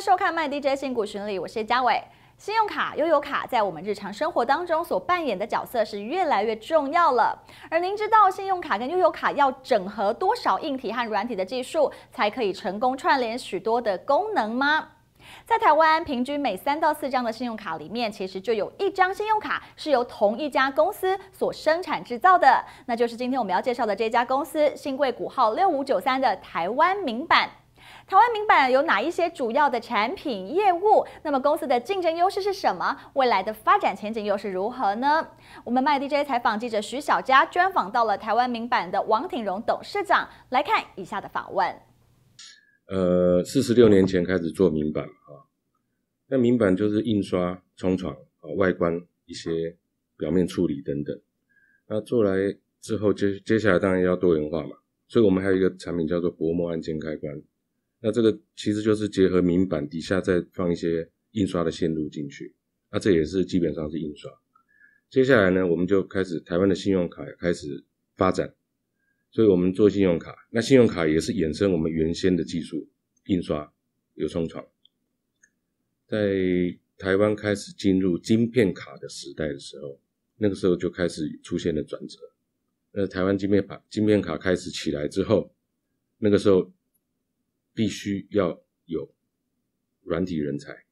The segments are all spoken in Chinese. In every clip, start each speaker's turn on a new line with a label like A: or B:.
A: 收看麦 DJ 新股巡礼，我是嘉伟。信用卡、悠游卡在我们日常生活当中所扮演的角色是越来越重要了。而您知道信用卡跟悠游卡要整合多少硬体和软体的技术，才可以成功串联许多的功能吗？在台湾，平均每三到四张的信用卡里面，其实就有一张信用卡是由同一家公司所生产制造的，那就是今天我们要介绍的这家公司，新贵股号六五九三的台湾名版。台湾明板有哪一些主要的产品业务？那么公司的竞争优势是什么？未来的发展前景又是如何呢？我们麦 DJ 采访记者徐小佳专访到了台湾明板的王挺荣董事长，来看以下的访问。
B: 呃，四十六年前开始做明板啊，那明板就是印刷、冲床啊、外观一些表面处理等等。那做来之后，接接下来当然要多元化嘛，所以我们还有一个产品叫做薄膜按键开关。那这个其实就是结合明版底下再放一些印刷的线路进去，那这也是基本上是印刷。接下来呢，我们就开始台湾的信用卡也开始发展，所以我们做信用卡，那信用卡也是衍生我们原先的技术印刷有冲床。在台湾开始进入晶片卡的时代的时候，那个时候就开始出现了转折。那台湾晶片卡晶片卡开始起来之后，那个时候。必须要有软体人才，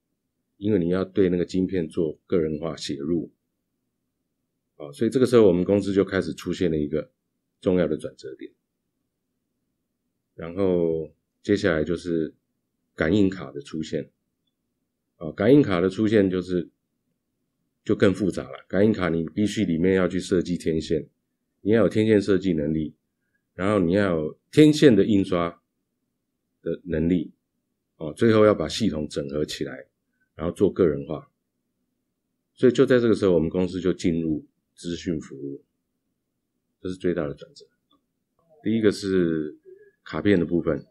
B: 因为你要对那个晶片做个人化写入，啊，所以这个时候我们公司就开始出现了一个重要的转折点。然后接下来就是感应卡的出现，啊，感应卡的出现就是就更复杂了。感应卡你必须里面要去设计天线，你要有天线设计能力，然后你要有天线的印刷。的能力，哦，最后要把系统整合起来，然后做个人化。所以就在这个时候，我们公司就进入资讯服务，这是最大的转折。第一个是卡片的部分，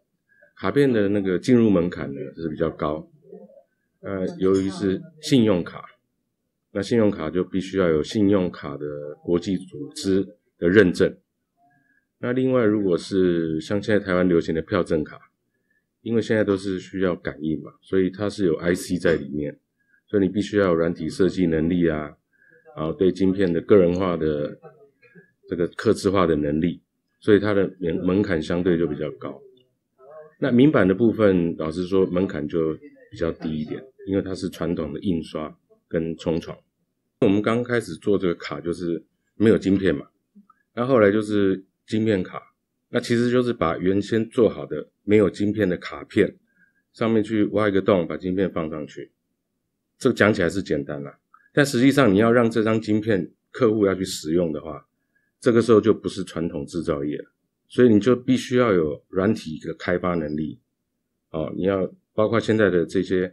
B: 卡片的那个进入门槛呢是比较高。呃，由于是信用卡，那信用卡就必须要有信用卡的国际组织的认证。那另外，如果是像现在台湾流行的票证卡。因为现在都是需要感应嘛，所以它是有 IC 在里面，所以你必须要有软体设计能力啊，然后对晶片的个人化的这个刻字化的能力，所以它的门门槛相对就比较高。那明版的部分，老实说门槛就比较低一点，因为它是传统的印刷跟冲床。我们刚开始做这个卡就是没有晶片嘛，那后来就是晶片卡。那其实就是把原先做好的没有晶片的卡片上面去挖一个洞，把晶片放上去。这个讲起来是简单了，但实际上你要让这张晶片客户要去使用的话，这个时候就不是传统制造业了。所以你就必须要有软体的开发能力。哦，你要包括现在的这些，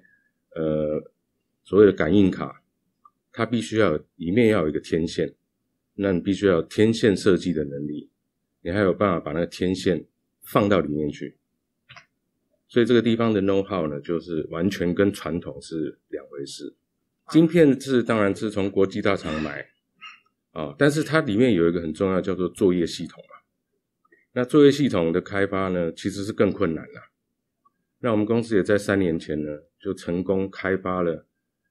B: 呃，所谓的感应卡，它必须要里面要有一个天线，那你必须要天线设计的能力。你还有办法把那个天线放到里面去，所以这个地方的 know how 呢，就是完全跟传统是两回事。晶片是当然是从国际大厂买啊，但是它里面有一个很重要叫做作业系统啊。那作业系统的开发呢，其实是更困难了。那我们公司也在三年前呢，就成功开发了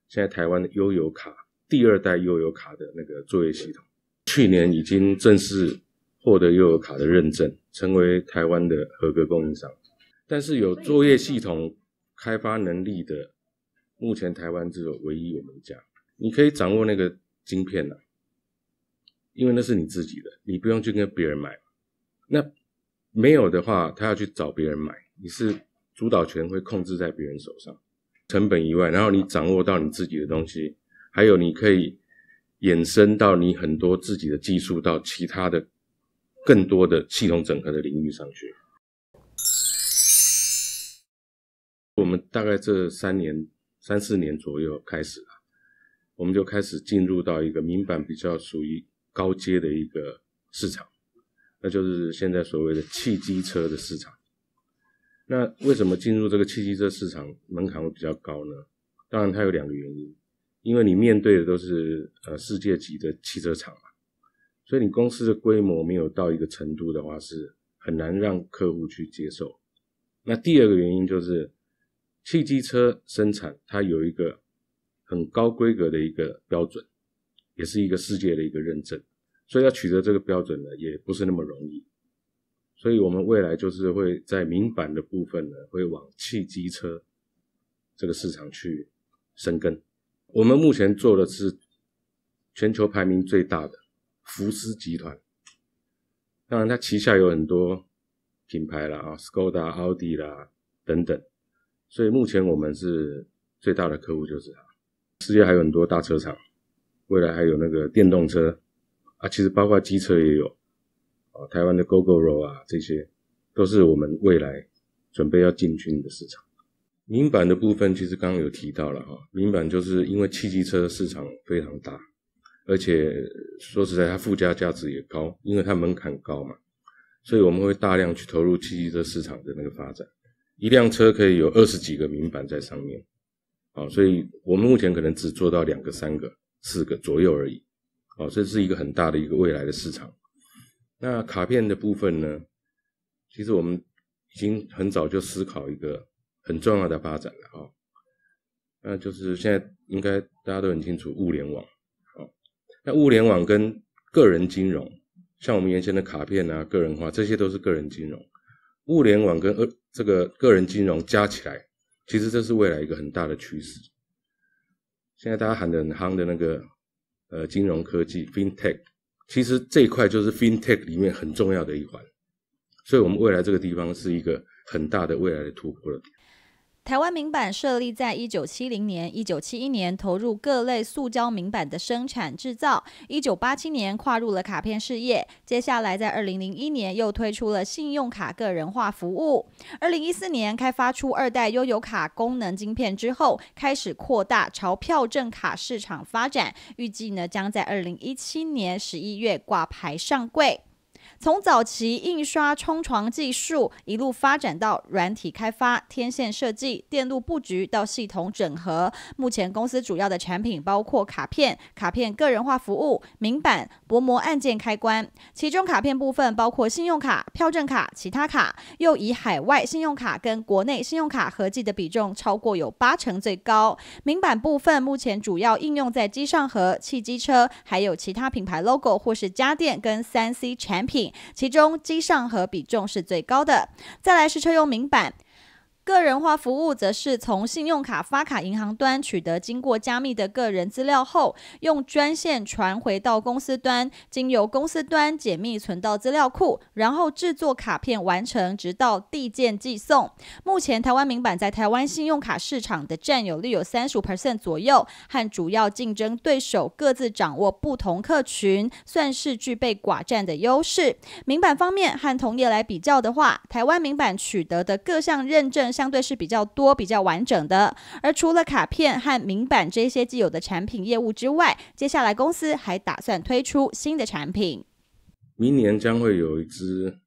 B: 现在台湾悠游卡第二代悠游卡的那个作业系统，去年已经正式。获得又有卡的认证，成为台湾的合格供应商。但是有作业系统开发能力的，目前台湾只有唯一我们家。你可以掌握那个晶片啊，因为那是你自己的，你不用去跟别人买。那没有的话，他要去找别人买，你是主导权会控制在别人手上，成本以外，然后你掌握到你自己的东西，还有你可以衍生到你很多自己的技术到其他的。更多的系统整合的领域上去。我们大概这三年、三四年左右开始，我们就开始进入到一个民版比较属于高阶的一个市场，那就是现在所谓的汽机车的市场。那为什么进入这个汽机车市场门槛会比较高呢？当然它有两个原因，因为你面对的都是呃世界级的汽车厂嘛。所以你公司的规模没有到一个程度的话，是很难让客户去接受。那第二个原因就是，汽机车生产它有一个很高规格的一个标准，也是一个世界的一个认证。所以要取得这个标准呢，也不是那么容易。所以我们未来就是会在民版的部分呢，会往汽机车这个市场去深耕。我们目前做的是全球排名最大的。福斯集团，当然它旗下有很多品牌了啊，s o d a Audi 啦等等，所以目前我们是最大的客户，就是它。世界还有很多大车厂，未来还有那个电动车啊，其实包括机车也有啊，台湾的 GoGoRo 啊，这些都是我们未来准备要进军的市场。民版的部分其实刚刚有提到了哈，民版就是因为汽机车市场非常大。而且说实在，它附加价值也高，因为它门槛高嘛，所以我们会大量去投入汽车市场的那个发展。一辆车可以有二十几个铭板在上面，啊，所以我们目前可能只做到两个、三个、四个左右而已，啊，这是一个很大的一个未来的市场。那卡片的部分呢，其实我们已经很早就思考一个很重要的发展了啊，那就是现在应该大家都很清楚物联网。那物联网跟个人金融，像我们原先的卡片啊、个人化，这些都是个人金融。物联网跟呃这个个人金融加起来，其实这是未来一个很大的趋势。现在大家喊的很夯的那个，呃，金融科技 （FinTech），其实这一块就是 FinTech 里面很重要的一环。所以我们未来这个地方是一个很大的未来的突破的点。
A: 台湾名版设立在一九七零年、一九七一年投入各类塑胶名版的生产制造，一九八七年跨入了卡片事业。接下来在二零零一年又推出了信用卡个人化服务。二零一四年开发出二代悠游卡功能晶片之后，开始扩大朝票证卡市场发展，预计呢将在二零一七年十一月挂牌上柜。从早期印刷冲床技术一路发展到软体开发、天线设计、电路布局到系统整合。目前公司主要的产品包括卡片、卡片个人化服务、明板、薄膜按键开关。其中卡片部分包括信用卡、票证卡、其他卡，又以海外信用卡跟国内信用卡合计的比重超过有八成最高。明板部分目前主要应用在机上盒、汽机车，还有其他品牌 Logo 或是家电跟三 C 产品。其中机上盒比重是最高的，再来是车用明板。个人化服务则是从信用卡发卡银行端取得经过加密的个人资料后，用专线传回到公司端，经由公司端解密存到资料库，然后制作卡片完成，直到递件寄送。目前台湾民版在台湾信用卡市场的占有率有三十五 percent 左右，和主要竞争对手各自掌握不同客群，算是具备寡占的优势。民版方面和同业来比较的话，台湾民版取得的各项认证。相对是比较多、比较完整的。而除了卡片和明版这些既有的产品业务之外，接下来公司还打算推出新的产品。
B: 明年将会有一只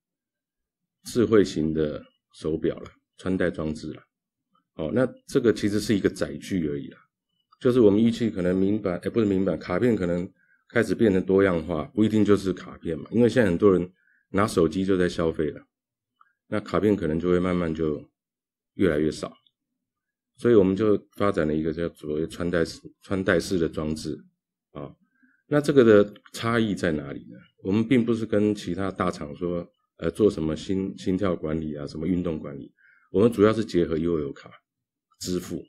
B: 智慧型的手表了，穿戴装置了。哦，那这个其实是一个载具而已了，就是我们预期可能明版，哎，不是明版，卡片可能开始变成多样化，不一定就是卡片嘛，因为现在很多人拿手机就在消费了，那卡片可能就会慢慢就。越来越少，所以我们就发展了一个叫所谓穿戴式、穿戴式的装置啊。那这个的差异在哪里呢？我们并不是跟其他大厂说，呃，做什么心心跳管理啊，什么运动管理，我们主要是结合 U 游卡支付。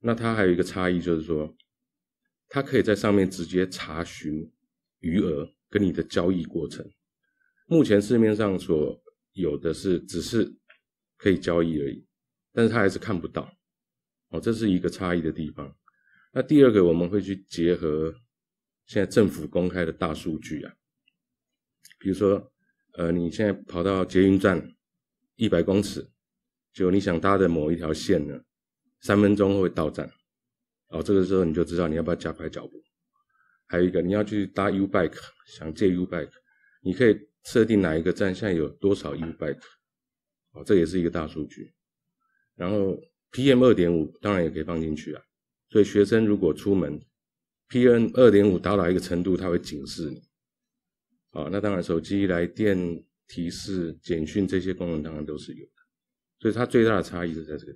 B: 那它还有一个差异就是说，它可以在上面直接查询余额跟你的交易过程。目前市面上所有的是只是。可以交易而已，但是他还是看不到哦，这是一个差异的地方。那第二个，我们会去结合现在政府公开的大数据啊，比如说，呃，你现在跑到捷运站一百公尺，就你想搭的某一条线呢，三分钟会到站，哦，这个时候你就知道你要不要加快脚步。还有一个，你要去搭 Ubike，想借 Ubike，你可以设定哪一个站现在有多少 Ubike。哦，这也是一个大数据，然后 PM 二点五当然也可以放进去啊。所以学生如果出门，PM 二点五达到一个程度，它会警示你。啊，那当然手机来电提示、简讯这些功能当然都是有的。所以它最大的差异是在这个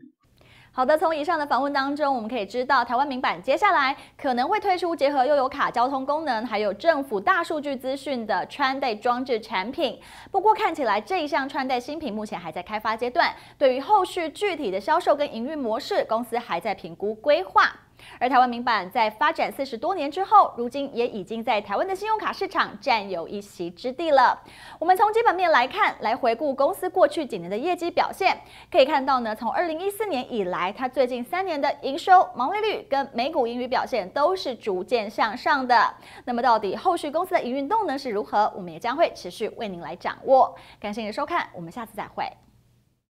A: 好的，从以上的访问当中，我们可以知道，台湾民版接下来可能会推出结合悠游卡交通功能，还有政府大数据资讯的穿戴装置产品。不过，看起来这一项穿戴新品目前还在开发阶段，对于后续具体的销售跟营运模式，公司还在评估规划。而台湾民版在发展四十多年之后，如今也已经在台湾的信用卡市场占有一席之地了。我们从基本面来看，来回顾公司过去几年的业绩表现，可以看到呢，从二零一四年以来，它最近三年的营收、毛利率跟每股盈余表现都是逐渐向上的。那么到底后续公司的营运动能是如何？我们也将会持续为您来掌握。感谢您的收看，我们下次再会。